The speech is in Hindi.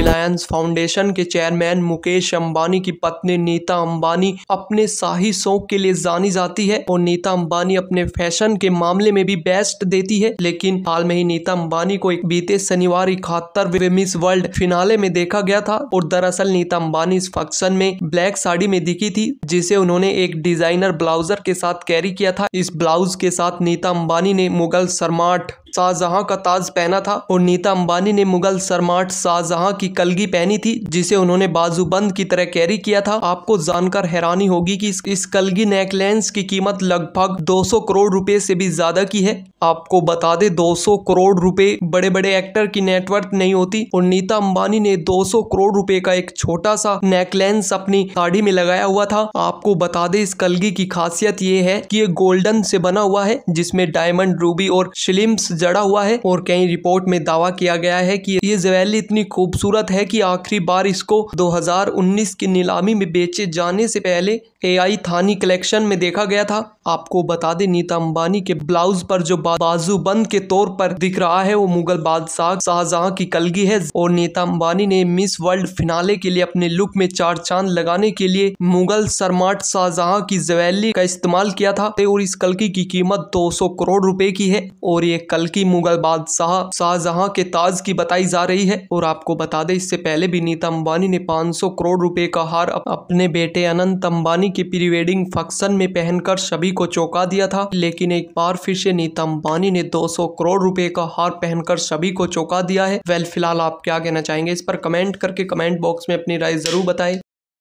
रिलायंस फाउंडेशन के चेयरमैन मुकेश अंबानी की पत्नी नीता अंबानी अपने शाही शौक के लिए जानी जाती है और नीता अंबानी अपने फैशन के मामले में भी बेस्ट देती है लेकिन हाल में ही नीता अंबानी को एक बीते शनिवार इकहत्तर मिस वर्ल्ड फिनाले में देखा गया था और दरअसल नीता अंबानी इस फंक्शन में ब्लैक साड़ी में दिखी थी जिसे उन्होंने एक डिजाइनर ब्लाउजर के साथ कैरी किया था इस ब्लाउज के साथ नीता अंबानी ने मुगल सरमाट शाहजहां का ताज पहना था और नीता अंबानी ने मुगल सरमाट शाहजहां की कलगी पहनी थी जिसे उन्होंने बाजूबंद की तरह कैरी किया था आपको जानकर हैरानी होगी कि इस कलगी नेकलेंस की कीमत लगभग 200 करोड़ रुपए से भी ज्यादा की है आपको बता दे 200 करोड़ रुपए बड़े बड़े एक्टर की नेटवर्क नहीं होती और नीता अंबानी ने 200 करोड़ रुपए का एक छोटा सा नेकलेंस अपनी साड़ी में लगाया हुआ था आपको बता दे इस कलगी की खासियत ये है कि ये गोल्डन से बना हुआ है जिसमें डायमंड रूबी और शिलिम्स जड़ा हुआ है और कई रिपोर्ट में दावा किया गया है कि ये जवैली इतनी खूबसूरत है कि आखिरी बार इसको 2019 की नीलामी में बेचे जाने से पहले एआई थानी कलेक्शन में देखा गया था आपको बता दें नीता अंबानी के ब्लाउज पर जो बाजू बंद के तौर पर दिख रहा है वो मुगल बादशाह शाहजहां की कलगी है और नीता अंबानी ने मिस वर्ल्ड फिनाले के लिए अपने लुक में चार चांद लगाने के लिए मुगल सरमाट शाहजहां की जवैली का इस्तेमाल किया था और इस कलगी की कीमत 200 करोड़ रुपए की है और ये कल बल्कि मुगल बादशाह शाहजहां के ताज की बताई जा रही है और आपको बता दें इससे पहले भी नीता अंबानी ने 500 करोड़ रुपए का हार अपने बेटे अनंत अंबानी के प्री वेडिंग फंक्शन में पहनकर सभी को चौंका दिया था लेकिन एक बार फिर से नीता अंबानी ने सौ करोड़ रुपए का हार पहनकर सभी को चौंका दिया है वेल फिलहाल आप क्या कहना चाहेंगे इस पर कमेंट करके कमेंट बॉक्स में अपनी राय जरूर बताएं